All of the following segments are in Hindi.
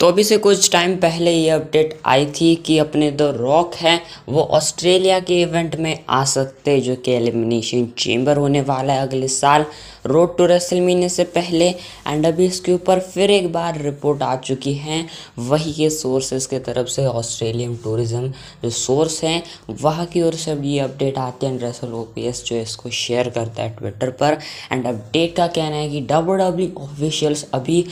तो अभी से कुछ टाइम पहले ये अपडेट आई थी कि अपने दो रॉक हैं वो ऑस्ट्रेलिया के इवेंट में आ सकते जो कि एलिमिनेशन चेम्बर होने वाला है अगले साल रोड टू रेसल मिलने से पहले एंड अभी इसके ऊपर फिर एक बार रिपोर्ट आ चुकी है वही के सोर्सेज के तरफ से ऑस्ट्रेलियन टूरिज़्म जो सोर्स हैं वहाँ की ओर से अभी ये अपडेट आते हैं रेसल ओ जो इसको शेयर करता है ट्विटर पर एंड अपडेट का कहना है कि डब्ल्यू डब्ल्यू ऑफिशियल्स अभी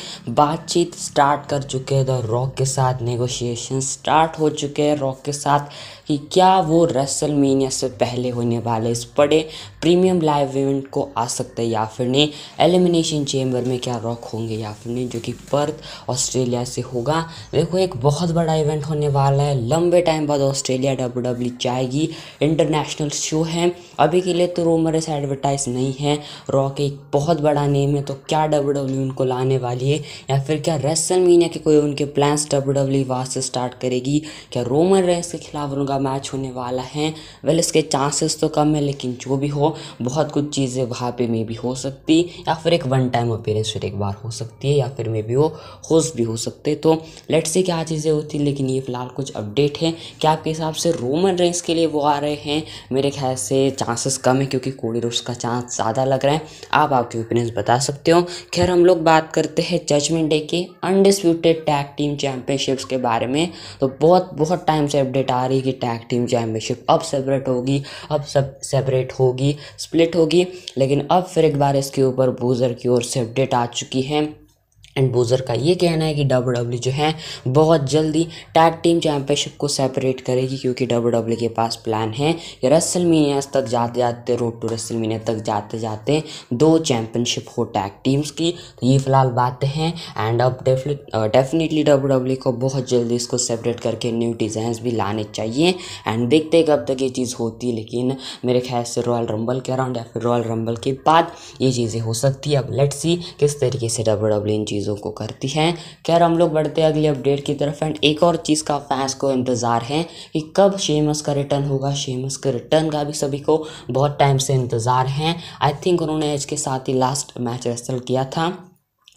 बातचीत स्टार्ट कर चुके चुके हैं द रॉक के साथ नेगोशिएशन स्टार्ट हो चुके हैं रॉक के साथ कि क्या वो रेसल मीनिया से पहले होने वाले इस बड़े प्रीमियम लाइव इवेंट को आ सकते हैं या फिर नहीं एलिमिनेशन चेम्बर में क्या रॉक होंगे या फिर नहीं जो कि पर्थ ऑस्ट्रेलिया से होगा देखो एक बहुत बड़ा इवेंट होने वाला है लंबे टाइम बाद ऑस्ट्रेलिया डब्ल्यू डब्ल्यू जाएगी इंटरनेशनल शो है अभी के लिए तो रोमर ऐसे एडवर्टाइज नहीं है रॉक एक बहुत बड़ा नेम है तो क्या डब्ल्यू डब्ल्यू e उनको लाने वाली है या फिर क्या रेसल मीनिया के कोई उनके प्लान्स डब्ल्यू डब्ल्यू वहाँ से स्टार्ट करेगी क्या रोमन रेस के खिलाफ उनका का मैच होने वाला है वेल इसके चांसेस तो कम है लेकिन जो भी हो बहुत कुछ चीज़ें वहाँ पे मे भी हो सकती या फिर एक वन टाइम अपेयरेंस फिर एक बार हो सकती है या फिर मे भी वो होस्ट भी हो सकते तो लेट्स से क्या चीज़ें होती लेकिन ये फ़िलहाल कुछ अपडेट है क्या आपके हिसाब से रोमन रेंस के लिए वो आ रहे हैं मेरे ख्याल से चांसेस कम है क्योंकि कोडी रोस का चांस ज़्यादा लग रहा है आप आपके ओपिनियंस बता सकते हो खैर हम लोग बात करते हैं जजमेंट डे के अनडिस्प्यूटेड टैग टीम चैंपियनशिप्स के बारे में तो बहुत बहुत टाइम से अपडेट आ रही है कि टैग टीम चैम्पियनशिप अब सेपरेट होगी अब सब सेपरेट होगी स्प्लिट होगी लेकिन अब फिर एक बार इसके ऊपर बूजर की ओर से अपडेट आ चुकी है एंड बोजर का ये कहना है कि डब्ल्यू डब्ल्यू e जो है बहुत जल्दी टैग टीम चैंपियनशिप को सेपरेट करेगी क्योंकि डब्ल्यू डब्ल्यू e के पास प्लान है कि रसल मीनिया तक जाते जाते रोड टू रसल मीनिया तक जाते जाते दो चैंपियनशिप हो टैग टीम्स की तो ये फ़िलहाल बातें हैं एंड अब डेफिनेटली डब्ल्यू डब्ल्यू को बहुत जल्दी इसको सेपरेट करके न्यू डिज़ाइंस भी लाने चाहिए एंड देखते कब तक ये चीज़ होती है लेकिन मेरे ख्याल से रॉयल रंबल के अराउंड या फिर रॉयल रंबल के बाद ये चीज़ें हो सकती है अब लेट्स सी किस तरीके से डब्ल्यू डब्ल्यू e इन चीज़ों चीज़ों को करती हैं खैर हम लोग बढ़ते हैं अगली अपडेट की तरफ एंड एक और चीज़ का फैंस को इंतज़ार है कि कब शेमस का रिटर्न होगा शेमस के रिटर्न का भी सभी को बहुत टाइम से इंतज़ार है आई थिंक उन्होंने के साथ ही लास्ट मैच रेसल किया था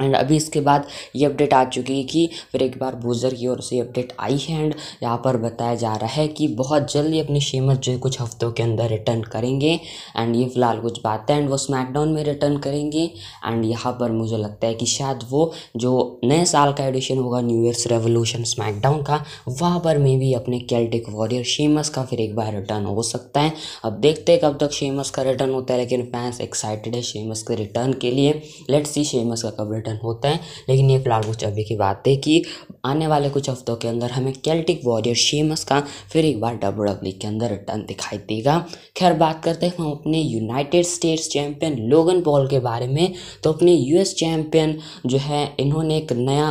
एंड अभी इसके बाद ये अपडेट आ चुकी है कि फिर एक बार बूजर की ओर से अपडेट आई है एंड यहाँ पर बताया जा रहा है कि बहुत जल्दी अपनी शेमस जो है कुछ हफ्तों के अंदर रिटर्न करेंगे एंड ये फ़िलहाल कुछ बात है एंड वो स्मैकडाउन में रिटर्न करेंगे एंड यहाँ पर मुझे लगता है कि शायद वो जो नए साल का एडिशन होगा न्यू ईयर्स रेवोल्यूशन स्मैकडाउन का वहाँ पर मे भी अपने कैल्टिक वॉरियर शेमस का फिर एक बार रिटर्न हो सकता है अब देखते हैं कब तक शेमस का रिटर्न होता है लेकिन फैंस एक्साइटेड है शेमस के रिटर्न के लिए लेट्स सी शेमस का कब रिटर्न रिटर्न होते हैं लेकिन ये फिलहाल कुछ अभी की बात है कि आने वाले कुछ हफ्तों के अंदर हमें कैल्टिक वॉरियर शेमस का फिर एक बार डब्ल्यू डब्ल्यू के अंदर रिटर्न दिखाई देगा खैर बात करते हैं हम अपने United States champion Logan Paul के बारे में तो अपने यूएस चैम्पियन जो है इन्होंने एक नया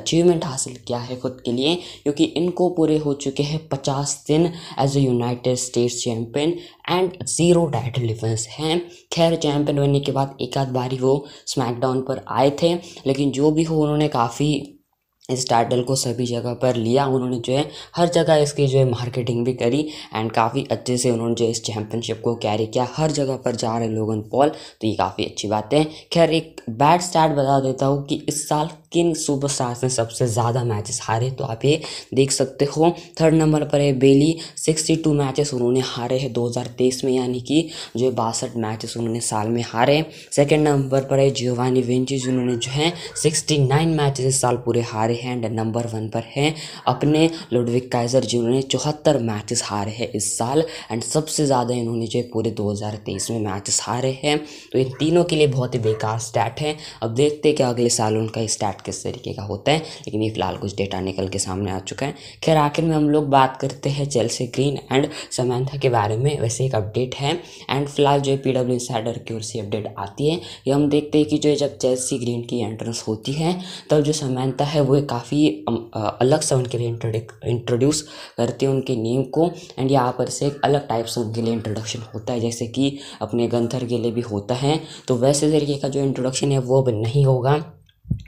अचीवमेंट हासिल किया है खुद के लिए क्योंकि इनको पूरे हो चुके हैं पचास दिन as a United States champion and zero title defence हैं खैर चैम्पियन बनने के बाद एक आध बारी वो स्मैकडाउन पर आए थे लेकिन जो भी हो उन्होंने काफ़ी इस टाइटल को सभी जगह पर लिया उन्होंने जो है हर जगह इसकी जो है मार्केटिंग भी करी एंड काफ़ी अच्छे से उन्होंने जो इस चैम्पियनशिप को कैरी किया हर जगह पर जा रहे लोगन पॉल तो ये काफ़ी अच्छी बात है खैर एक बैड स्टार्ट बता देता हूँ कि इस साल किन सुपर स्टार्स ने सबसे ज़्यादा मैचेस हारे तो आप ये देख सकते हो थर्ड नंबर पर है बेली सिक्सटी टू मैचेस उन्होंने हारे हैं 2023 में यानी कि जो बासठ मैचेस उन्होंने साल में हारे सेकेंड नंबर पर है जियोवानी वेंची जिन्होंने जो है सिक्सटी नाइन मैचेस इस साल पूरे हारे हैं एंड नंबर वन पर हैं अपने लुडविक काइजर जिन्होंने चौहत्तर मैचेस हारे हैं इस साल एंड सबसे ज़्यादा इन्होंने जो है पूरे दो में मैचेस हारे हैं तो इन तीनों के लिए बहुत ही बेकार स्टैट है अब देखते हैं कि अगले साल उनका स्टैट चार्ट किस तरीके का होता है लेकिन ये फिलहाल कुछ डेटा निकल के सामने आ चुका है खैर आखिर में हम लोग बात करते हैं जेलसी ग्रीन एंड समैंथा के बारे में वैसे एक अपडेट है एंड फिलहाल जो पी डब्ल्यू इंसाइडर की ओर से अपडेट आती है ये हम देखते हैं कि जो जब जेलसी ग्रीन की एंट्रेंस होती है तब जो समैंथा है वो काफ़ी अलग से उनके लिए इंट्रोड्यूस करती है उनके नेम को एंड यहाँ पर से एक अलग टाइप से उनके लिए इंट्रोडक्शन होता है जैसे कि अपने गंथर के लिए भी होता है तो वैसे तरीके का जो इंट्रोडक्शन है वो अब नहीं होगा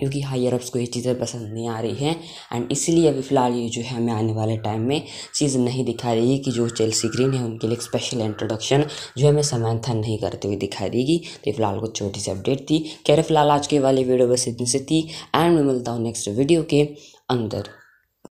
क्योंकि हायर अप्स को ये चीज़ें पसंद नहीं आ रही हैं एंड इसलिए अभी फ़िलहाल ये जो है हमें आने वाले टाइम में चीज़ नहीं दिखा रही कि जो चेल्सी ग्रीन है उनके लिए एक स्पेशल इंट्रोडक्शन जो हमें समानथन नहीं करते हुए दिखाई देगी तो ये फिलहाल कुछ छोटी सी अपडेट थी कह रहे फिलहाल आज के वाली वीडियो बस इतनी से थी एंड मैं मिलता हूँ नेक्स्ट वीडियो के अंदर